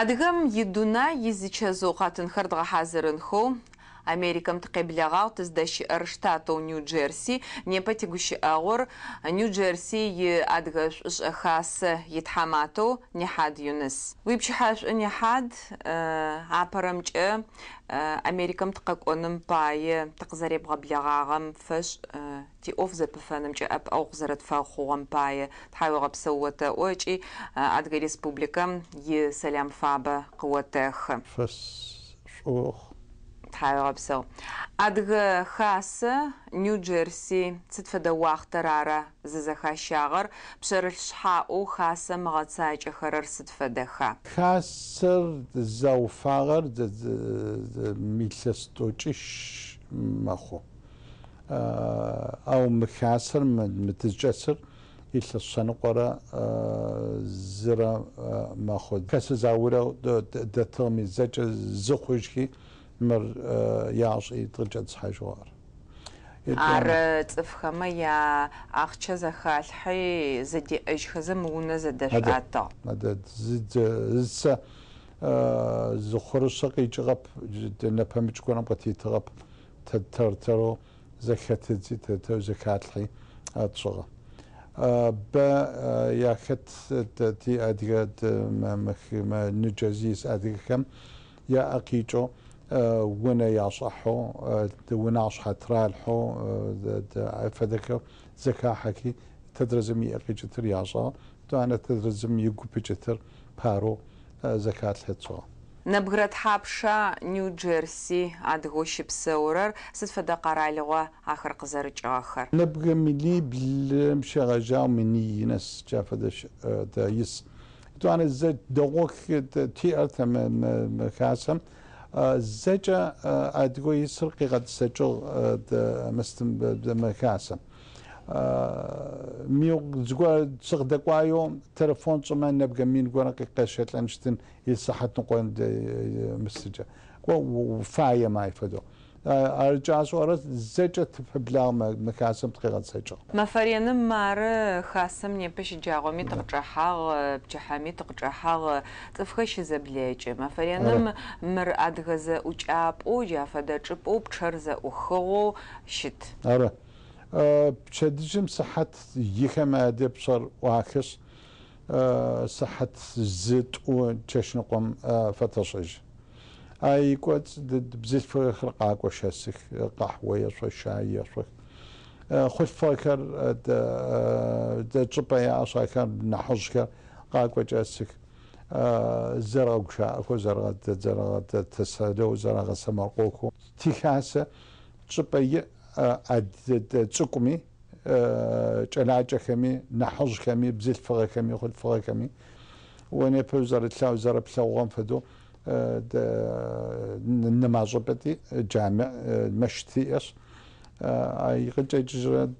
Адыгэм қатын хардға хазырын хоу. Америкам тқебляғау тіздаши арштату Нью-Джерси, непатигуши ауыр Нью-Джерси адгаш хасы етхамату Нихад Юнис. Випчихаш Нихад э, апарамчы э, Америкам тқақоным пайы тқзареп ғаблағағым э, фыш ти офза пфанымчы ап ауғзарат фалхуғам пайы тхайуға псауата очи адга республикам е салям фаба қуатэх. Фас шух тайвапсо адга хас нью-джерси цитфеда уахтарара зазахащагар псэрлшха у хас мгъацачэхэр сытфедэха хас зауфагар милъэстучиш махо ау мхасэр мэтэджэсэр илъэ сэныкъора зэра махо хас зауэрэ дэтэрми зэчэ зэхуэжхи مر یاشی ترچت سحجوار. آر تفخمه یا آخچه زخالحی زدی اش خزم و نزدش عطا. مدت زد زد س زخورش قی چغب نپم چکونم قطی تغب تترترو زکت زی تتر زخالحی اتصغ. ب یا خت تی ادیگه مخ نجازیس ادیگه کم یا آقیچو آه، ونا يصحو آه، ونا عصحة ترالحو آه، فذاك زكاة حكي تدرزم يأخي جتر يعصا توانا تدرزم يقوبي جتر بارو زكاة الهتصو نبغرد حابشا نيو جيرسي ادغوشي بسورر فدا قرالغو اخر قزارج اخر نبغى ملي بلمشي غجا مني ناس جاف دا يس تو انا زد دوغوك تي ارثم مكاسم زجا آه، ادغو يسرقي قد سجل آه، مستم بمكاسا آه، ميو زقوا سق دقوايو تلفون صما نبقى مين قوانا قيقاشات لأنشتن يصحت نقوان مستجا وفاية ما يفدو arjaz oras zeçet blağma mekasım tıkıgan seço. Mafariyanın marı xasım nepiş cağomi tıqçahağı, bçahami tıqçahağı, tıfxı şize bileci. Mafariyanın mır adgıza uçap o, jafada çıp o, pçarza uxığı şit. Ara. Bçedicim sıhhat yıkama adep sor uakış. صحة الزيت وتشنقم فتصج اي كوت بزيت خرقاك وشاسك قهوه يا شاي يا خذ فاكر تشبع يا شاكر نحوشك قاك وشاسك زرق شاكو زرق زرق تسادو زرق سمرقوكو تيكاسه تشبع تسكمي تلاجة كمي نحوش كمي بزيت فغا كمي خذ فغا كمي وانا بوزر namaazabati jami mashtias ay qajay jrad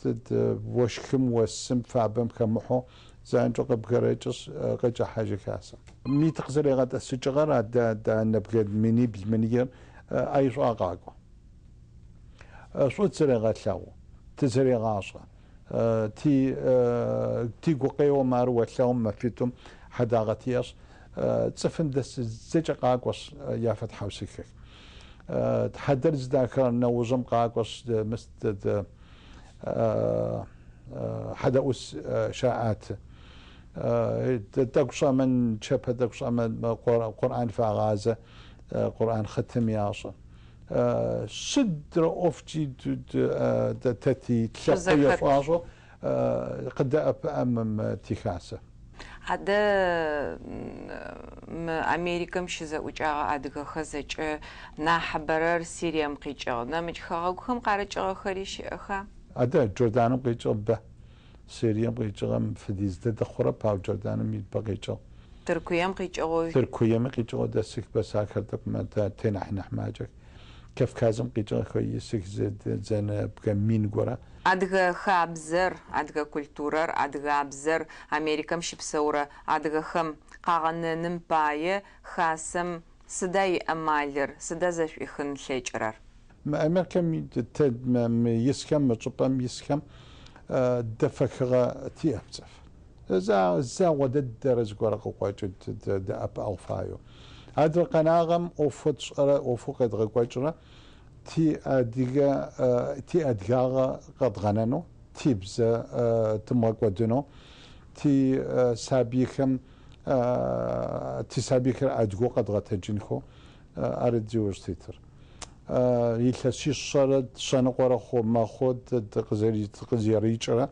washkhim وسم فابم كمحو زين جو بغريتس قجا حاجه كاسه مي تقزري غدا سجغرا دا دا نبغد مني بمنير اي شاقاقو صوت سري غتلاو تسري غاصه تي تي قوقي ومار وثاوم ما فيتم حداغتياس წფინდეს ზეჭა ყაკვას იაფათ ჰავსიქე ჰადერს დაკრნა უზომ ყაკვას მისტ حدا أس شاعات تقصى من شبه تقصى من قرآن فغازة قرآن ختم ياصة صدر أفتي تتي تلقي فاصو قد أمم تكاسه ада америкам шиза учага адыга хазачы нахбарар сирием кычыгы намыч хагухам карачыгы хариш ха ада джордан кычыгы ба сирием кычыгы фдизде да хора пав джордан мид ба кычыгы тиркуям кычыгы тиркуям кычыгы да сик ба сакарда мата тенах нахмажак кавказым кычыгы хой сик зен бка мин гора Адыга хабзыр, адыга культурар, адыга абзыр, Америкам щипсаура, адыга хэм къагъэнэным пае хасэм сыда иӏэмалыр, сыда зэшӏуихын лъэкӏырэр? Америкам исхэм, чӏыпӏэм исхэм э, дэфэхыгъэ тиӏэпцӏэф. За одэ дэрэ зыгорэ къыкъуэкӏыт дэӏэпыӏэгъу фаеу. Адыр къэнагъэм ӏофу тшӏэрэ, ӏофу къедгъэкӏуэкӏрэ تي اديغا آه، تي ادغا قد غنانو تيبز تما قدنو تي سابيكم آه، تي آه، سابيك ادغو قد غتجنخو اريد غتجنكو ارديو اشتيتر يلاسي الشرد شنقورا خو ما خود تقزري تقزري يجرا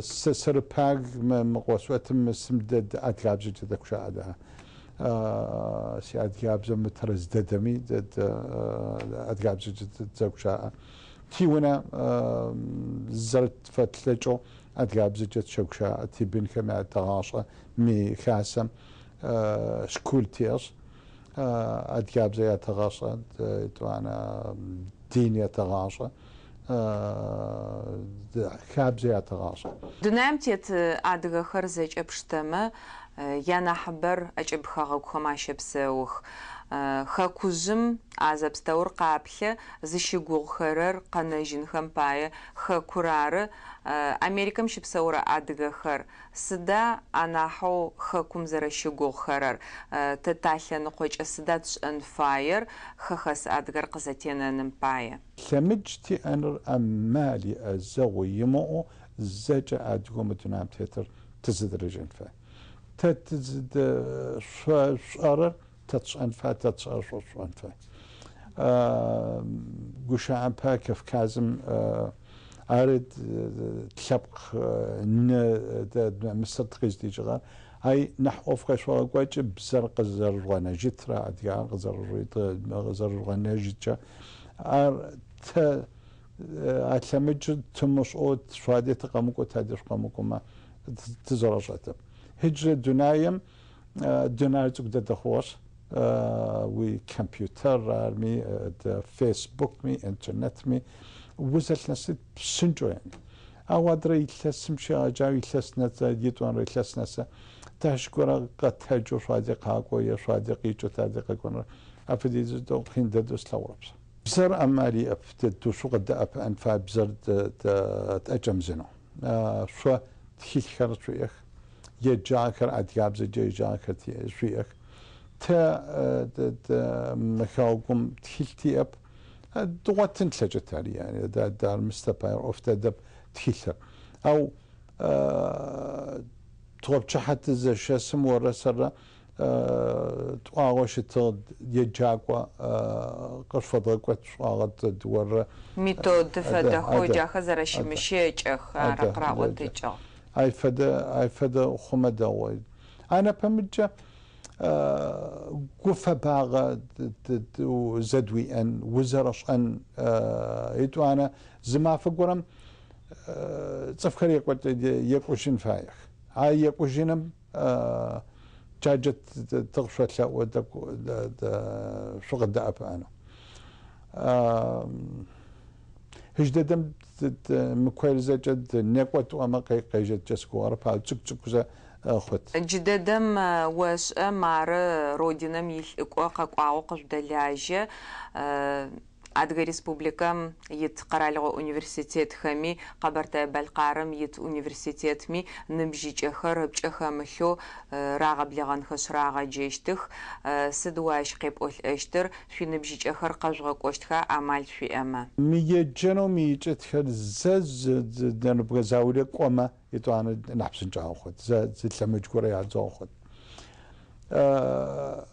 سسر باغ مقوسوتم مسمدد اتلابجي تدكشا شاده si adgabzem trez dedemi adgabzu zegusha'a tiwana zert fatlecho adgabzu zegusha'a tibin kama tagasha mi khasam شكول تيش أدقاب زي تغاشة توانا دين يتغاشة كاب زي تغاشة دنام تيت أدغا خرزج أبشتما я нахъыбэр ӏэкӏыбхэгъэгухэм ащэпсэух. Э, Хэкужъым азэпстэур къаплъэ зыщыгугъхэрэр къэнэжьынхэм пае хэкур ары. Э, Америкэм щыпсэурэ адыгэхэр сыда анахьэу хэкум зэрэщыгугъхэрэр? Э, Тэ талъэныкъокӏэ сыда тшӏэн фаер? Хэхэс адыгэр къызэтенэным пае. Лъэмыдж тиӏэныр амали иӏэ зэгъу имыӏэу зэкӏэ адыгэу мытунам тетыр тызыдэрыжьын фае. تتزد شارر تتشانفا تتشارشو شانفا قشا كف كازم تلبق ن تقيز دي جغا هاي بزر قزر روانا جترا قزر روانا أر تا تمش أو تشوادي ما تزرشاتب هجر دنایم آه، دنای تو کد dhe آه، وی کامپیوتر computer armi, آه، dhe می اینترنت می mi وزلت نسيت بسنجو يعني أو میشه إلتس مشي نت دیتون نسا جيتو نسه تشکر قطع جو قد تهجو صادق هاكو يا صادق يجو تادق كونر أفدي زدو قين دادوس لوربس بزر أمالي دو شو قد أب أنفا بزر تأجم زنو شو تخيل خرطو جاکر ئەتیابزە جێ مكاوكم تيلتي أب مەکاوگوم تیلتی ئەپ دوغتن دا دار أوف پای دب تيلتر أو توب تۆپچە زي شاسم ورا سرا تواغوش تود يجاكوا قرفضة قوت شواغت دور ميتود فده خوجا خزرش مشيج اخ رقراء وتجاغ ayfada ayfada xumada way ana pamidja قفا باغا زدوي ان وزرش ان ايتو آه، انا زما فقرم آه، صفخر يقوت يقوشن فايخ هاي يقوشنم آه، جاجت تغشت لا ودك شغل دأب انا هجددم مكويل زجد نقوت وما قي قيجت جسكو أربعة تك تكوزا خت جددم واش مار رودينم يلقوا قاقوا قجدلاجة адга республикам ит қаралығы университет хами қабарта балқарым ит университет ми нымжичехыр ыпчехамыхо рағаблиған хышраға жештих сыдуаш қеп ол эштер финыбжичехыр қажға коштха амал фиэма мигедженоми ичетхер зэз дэнбгэ зауле кома итуаны напсынчаохот зэ зэлэмэчгора язохот э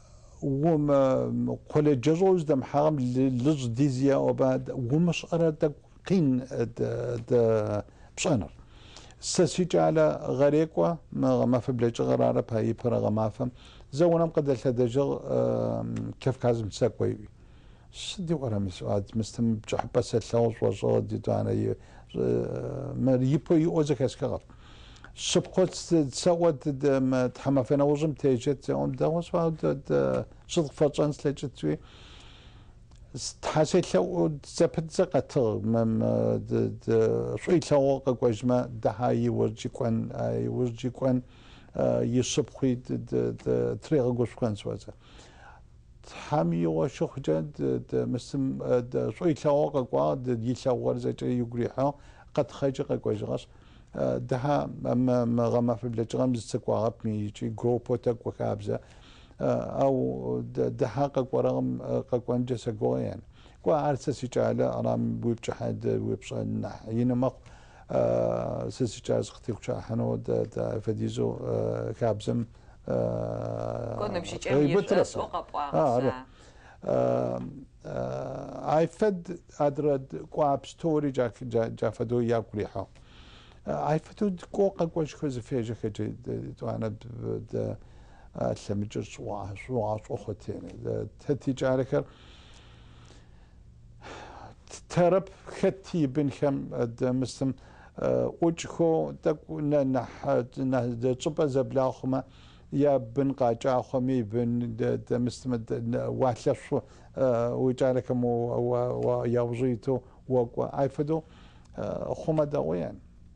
وما قل جزوز دم حرام للج ديزيا وبعد ومش أرى قين د د بشانر سسيج على غريقة ما ما في بلج غرارة بهاي برا ما فهم زونا قد الهدجر كيف كازم سكوي سدي ورا مسؤاد مستم بجحبس الثوز وزود دي دانا آه، ما يبوي يوزك اسكغر شبقوت تسود تحما فينا وجم تيجت يوم داوس شض فجان سلجت توي تحاسي لو تزبت زقت مم شوي لو قوجما دهاي ورجي كون اي ورجي كون يشب خوي تريغ قوش كون سوازا تحامي وشوخ جد مسم شوي لو قوا يتلو ورزة يقريحا قد خيجي قوجغاش ما غما في غم زتك وغبني شي جروبوتك وكابزة آه، أو ده قك ورغم آه، قك وانجس قوين كوا عرسة سيجالة أرام حد شحد نح شحد نحيين مق سيسي جاز ختيق شاحنو فديزو آه، كابزم كنا بشي جميل راس وقبوا اي فد ادرد كواب ستوري جا جا فدو ياكل يحو Аифатуд коқа кваш хоза фежа хачи туана да алламичир суа суа сухатени тати чарихар ترب ختي بن خم مستم وجهو تكون نح نح تصب زبلاخما يا بن قاجا خمي بن مستم واتلف وجالك مو ويوزيتو وعيفدو خمدوين يعني.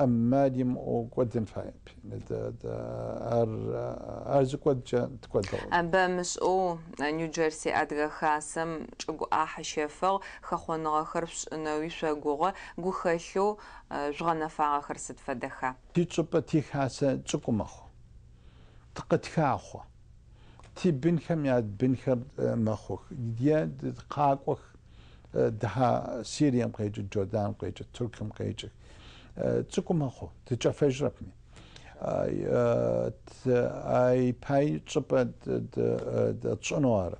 اما ديم او كودن فايب دا دا ار ار زكود تكود ابا مس او آه، نيو جيرسي ادغا خاسم جو اح آه شفر خخون اخر نوي شغو غو خلو آه، جغنا فا اخر ست فدخا تي تشوبا تي خاسا تشوكو مخو تقت خاخو تي بن خم ياد بن خر مخو ديا قاكو دها سيريا مقيجو جودان مقيجو تركم مقيجو цӏыкӏумэхъу тыкӏэфэжьырэпми ай пай чӏыпӏэ тщӏыну ары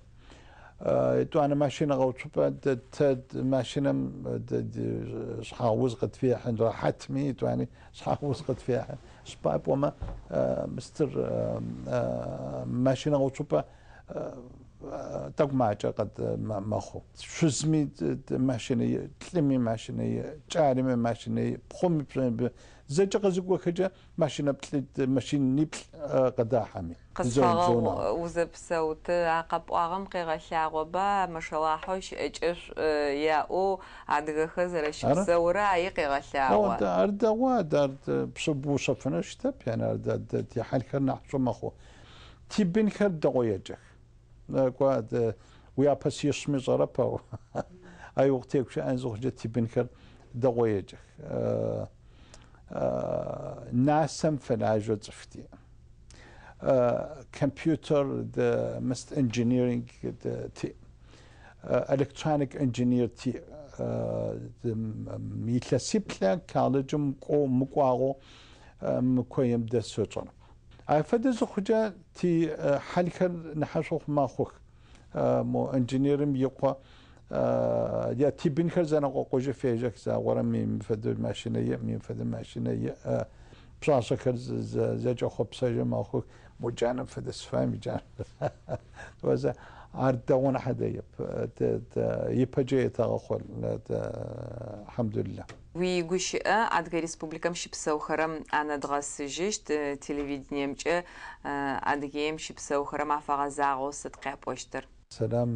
тӏуанэ машинэ къэуцупӏэ тэ машинэм щхьа уз къытфехьын рахьэтми тӏуани щхьа уз къытфехьын щыпӏапӏуэмэ мыстыр машинэ къэуцупӏэ დაგმაჭა ყად მახო შუზმი მაშინე ტლიმი მაშინე ჭარიმე მაშინე ფომი პრემბი ზეჭა ყაზიგვა ხეჭა მაშინა პლი მაშინი პლ ყდაჰამი ზონზონა უზებსაუთ აყაპვაღამ ყეღაშაღობა მშალაჰოშ ეჭეშ იაო ადგახა ზრაშისა ურა აი ყეღაშაღვა და არდაღვა დარდ ფსუბუსაფნა შტაპ ანარდა დათი ჰალქა ნახშო მახო ტიბინ ხერდა ყოიეჭა quoi ويا آپسی شمی زرپ أي وقت يكش که زوجة تبين كر دقيقة کرد دوایج ناسم فناجو كمبيوتر the مست engineering the تي إلكترونيك electronic تي team ميتلسيب لان كالجم قو مقواغو مكويم دسوتون فدز خجا تي آه، حالك نحشوخ ما خوك آه، مو انجينيرم يقوى آه، يا تي بن خزانه قوج فيجك زا ورا من فد ماشينيه من فد ماشينيه بشاشه كرز زج خب سجا ما خوك مو جانب فد سفام جانب وزا عردون حدا يب يبجي تغخل الحمد لله Уи гущыӏэ Адыгэ республикам щыпсэухэрэм анэдгъэсыжьыщт. Э, Телевидениемкӏэ Адыгеим щыпсэухэрэм афэгъэзагъэу сыд къяпӏощтыр? Сэрам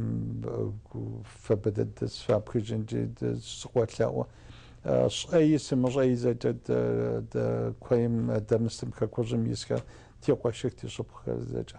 фэбэдэ сфапхыжьынкӏи сыкъолъэӏо. Шӏэи сымышӏэи зэкӏэ дэ исхэр зэкӏэ.